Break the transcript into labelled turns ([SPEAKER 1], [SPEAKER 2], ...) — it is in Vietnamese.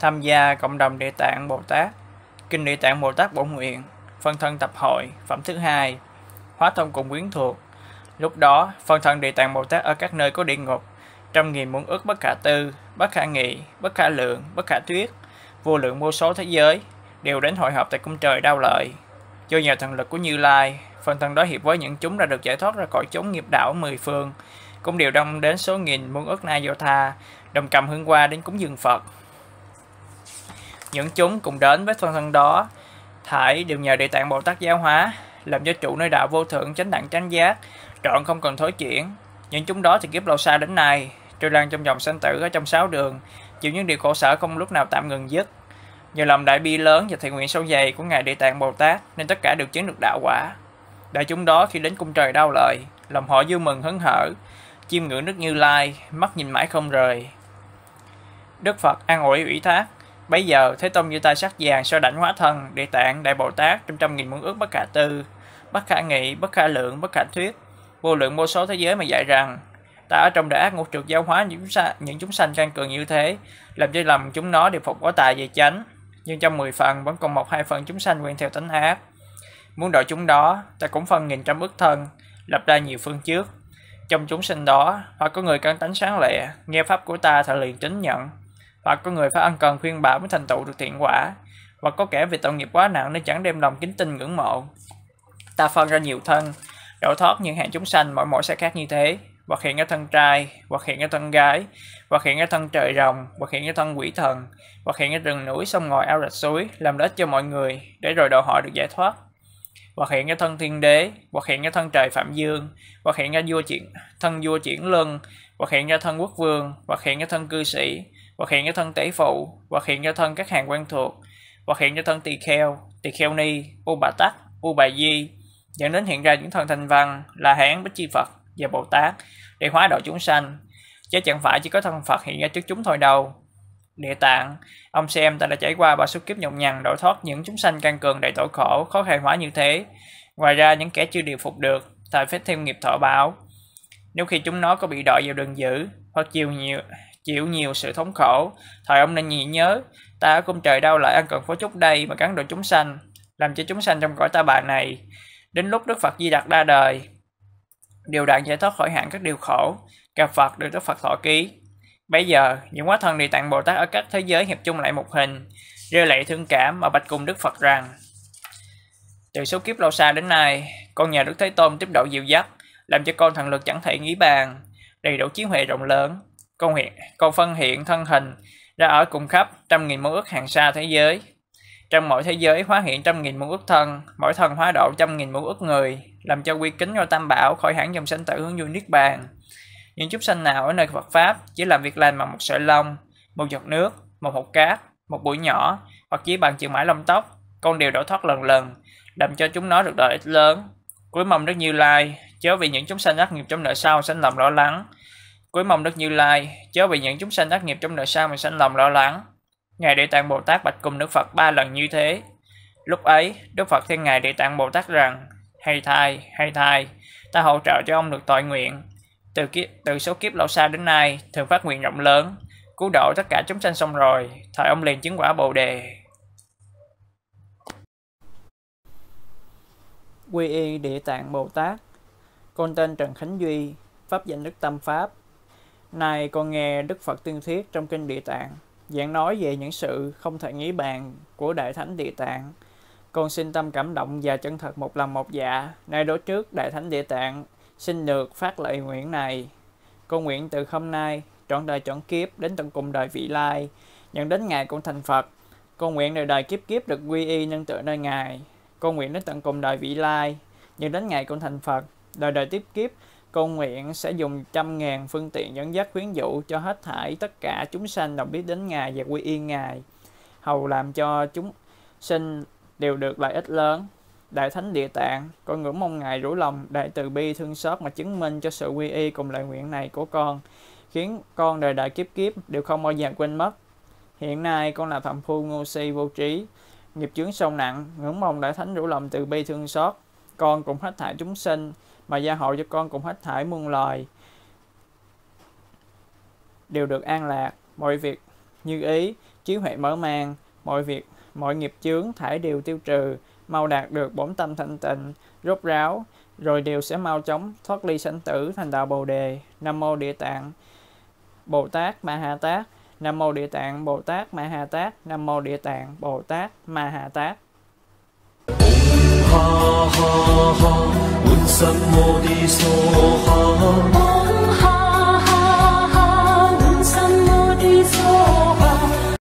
[SPEAKER 1] tham gia cộng đồng Địa Tạng Bồ Tát, Kinh Địa Tạng Bồ Tát Bổ Nguyện, phân thân tập hội, phẩm thứ hai, hóa thông cùng quyến thuộc. Lúc đó, phân thân Địa Tạng Bồ Tát ở các nơi có địa ngục, trăm nghìn muốn ước bất khả tư, bất khả nghị, bất khả lượng, bất khả thuyết, vô lượng vô số thế giới, đều đến hội họp tại cung trời đau lợi. Do nhờ thần lực của Như Lai, phân thân đó hiệp với những chúng đã được giải thoát ra khỏi chốn nghiệp đảo mười phương, cũng đều đông đến số nghìn muôn ước na do tha, đồng cầm hương qua đến cúng dường Phật, những chúng cùng đến với thân thân đó, thải đều nhờ địa tạng Bồ Tát giáo hóa, làm cho trụ nơi đạo vô thượng chánh đẳng chánh giác, trọn không cần thối chuyển. Những chúng đó thì kiếp lâu xa đến nay, trôi lan trong dòng sanh tử ở trong sáu đường, chịu những điều khổ sở không lúc nào tạm ngừng dứt. Nhờ lòng đại bi lớn và thiện nguyện sâu dày của Ngài Địa Tạng Bồ Tát nên tất cả đều chứng được đạo quả. Đại chúng đó khi đến cung trời đau lợi, lòng họ vui mừng hớn hở, chiêm ngưỡng nước Như Lai, mắt nhìn mãi không rời. Đức Phật an ủi ủy thác, Bây giờ, Thế Tôn Như ta Sắc Vàng so đảnh hóa thân, địa tạng, đại Bồ Tát, trong trăm nghìn muôn ước bất khả tư, bất khả nghị, bất khả lượng, bất khả thuyết, vô lượng vô số thế giới mà dạy rằng, ta ở trong đại ác ngũ trượt giáo hóa những chúng sanh, những chúng sanh căn cường như thế, làm cho lầm chúng nó đều phục có tài về chánh, nhưng trong 10 phần vẫn còn một hai phần chúng sanh quen theo tánh ác. Muốn đổi chúng đó, ta cũng phân nghìn trăm ước thân, lập ra nhiều phương trước. Trong chúng sanh đó, hoặc có người căn tánh sáng lệ, nghe pháp của ta thọ liền chính nhận, và có người phải ân cần khuyên bảo mới thành tựu được thiện quả. và có kẻ vì tội nghiệp quá nặng nên chẳng đem lòng kính tin ngưỡng mộ. Ta phân ra nhiều thân, độ thoát những hạng chúng sanh mỗi mỗi sẽ khác như thế. Hoặc hiện ở thân trai, hoặc hiện ở thân gái, hoặc hiện ở thân trời rồng, hoặc hiện ở thân quỷ thần, hoặc hiện ở rừng núi sông ngòi ao rạch suối, làm đất cho mọi người, để rồi độ họ được giải thoát hoặc hiện cho thân thiên đế hoặc hiện cho thân trời phạm dương hoặc hiện cho vua chuyển thân vua chuyển luân hoặc hiện cho thân quốc vương hoặc hiện cho thân cư sĩ hoặc hiện cho thân tỷ phụ hoặc hiện cho thân các hàng quen thuộc hoặc hiện cho thân tỳ kheo tỳ kheo ni u bà tát u bà di dẫn đến hiện ra những thân thanh văn là hán bích chi phật và bồ tát để hóa độ chúng sanh chứ chẳng phải chỉ có thân phật hiện ra trước chúng thôi đâu địa tạng. Ông xem ta đã trải qua ba số kiếp nhọc nhằn đổi thoát những chúng sanh căn cường đầy tội khổ, khó khăn hóa như thế. Ngoài ra những kẻ chưa điều phục được, ta phải thêm nghiệp thọ báo. Nếu khi chúng nó có bị đọa vào đường dữ, hoặc chịu nhiều chịu nhiều sự thống khổ, thời ông nên nhị nhớ, ta ở cung trời đau lại ăn cần phố chút đây mà cắn độ chúng sanh, làm cho chúng sanh trong cõi ta bà này. Đến lúc Đức Phật Di Đạt đa đời, đều đạn giải thoát khỏi hạn các điều khổ, gặp Phật được Đức Phật thọ ký. Bây giờ, những quá thân Địa tặng Bồ Tát ở các thế giới hiệp chung lại một hình, rơi lệ thương cảm mà bạch cùng Đức Phật rằng Từ số kiếp lâu xa đến nay, con nhờ Đức Thế Tôn tiếp độ dịu dắt, làm cho con thần lực chẳng thể nghĩ bàn, đầy đủ chiến huệ rộng lớn. Con, hiện, con phân hiện thân hình ra ở cùng khắp trăm nghìn muôn ước hàng xa thế giới. Trong mỗi thế giới hóa hiện trăm nghìn muôn ước thân, mỗi thân hóa độ trăm nghìn muôn ước người, làm cho quy kính ngôi tam bảo khỏi hẳn dòng sanh tử hướng vui niết bàn những chúng sanh nào ở nơi Phật Pháp chỉ làm việc lành bằng một sợi lông, một giọt nước, một hột cát, một bụi nhỏ hoặc chỉ bằng chừng mãi lông tóc, con đều đổ thoát lần lần, làm cho chúng nó được lợi ích lớn. Cuối mong rất Như Lai, chớ vì những chúng sanh ác nghiệp trong đời sau sanh lòng lo lắng. Cuối mong Đức Như Lai, chớ vì những chúng sanh ác nghiệp trong đời sau mà sanh lòng lo lắng. Ngài Địa Tạng Bồ Tát bạch cùng Đức Phật ba lần như thế. Lúc ấy, Đức Phật khen Ngài Địa Tạng Bồ Tát rằng, hay thay, hay thay, ta hỗ trợ cho ông được tội nguyện, từ, kiếp, từ số kiếp lão xa đến nay, thường phát nguyện rộng lớn, cứu độ tất cả chúng sanh xong rồi, thời ông liền chứng quả bồ đề. Quy y Địa Tạng Bồ Tát Con tên Trần Khánh Duy, Pháp danh Đức Tâm Pháp. nay con nghe Đức Phật tuyên thuyết trong kinh Địa Tạng, giảng nói về những sự không thể nghĩ bàn của Đại Thánh Địa Tạng. Con xin tâm cảm động và chân thật một lòng một dạ. Nay đối trước Đại Thánh Địa Tạng Xin được phát lời nguyện này. Con nguyện từ hôm nay, trọn đời trọn kiếp đến tận cùng đời vị lai, nhận đến ngày con thành Phật. Con nguyện đời đời kiếp kiếp được quy y nhân tự nơi ngài. Con nguyện đến tận cùng đời vị lai, nhận đến ngày con thành Phật. Đời đời tiếp kiếp, con nguyện sẽ dùng trăm ngàn phương tiện dẫn dắt khuyến dụ cho hết thảy tất cả chúng sanh đồng biết đến ngài và quy y ngài, hầu làm cho chúng sinh đều được lợi ích lớn Đại Thánh Địa Tạng, con ngưỡng mong Ngài rủ lòng, đại từ bi thương xót mà chứng minh cho sự quy y cùng lời nguyện này của con, khiến con đời đời kiếp kiếp đều không bao giờ quên mất. Hiện nay con là phạm phu ngô si vô trí, nghiệp chướng sâu nặng, ngưỡng mong Đại Thánh rủ lòng từ bi thương xót, con cũng hết thảy chúng sinh, mà gia hộ cho con cũng hết thảy muôn loài. Đều được an lạc, mọi việc như ý, trí huệ mở mang, mọi việc, mọi nghiệp chướng thải đều tiêu trừ, mau đạt được bốn tâm thanh tịnh, rốt ráo, rồi đều sẽ mau chóng thoát ly sanh tử thành đạo Bồ Đề, Nam Mô Địa Tạng, Bồ Tát Ma Ha Tát, Nam Mô Địa Tạng, Bồ Tát Ma Ha Tát, Nam Mô Địa Tạng, Bồ Tát Ma Ha Tát. Ha ha ha, Bụt Sam So Ha.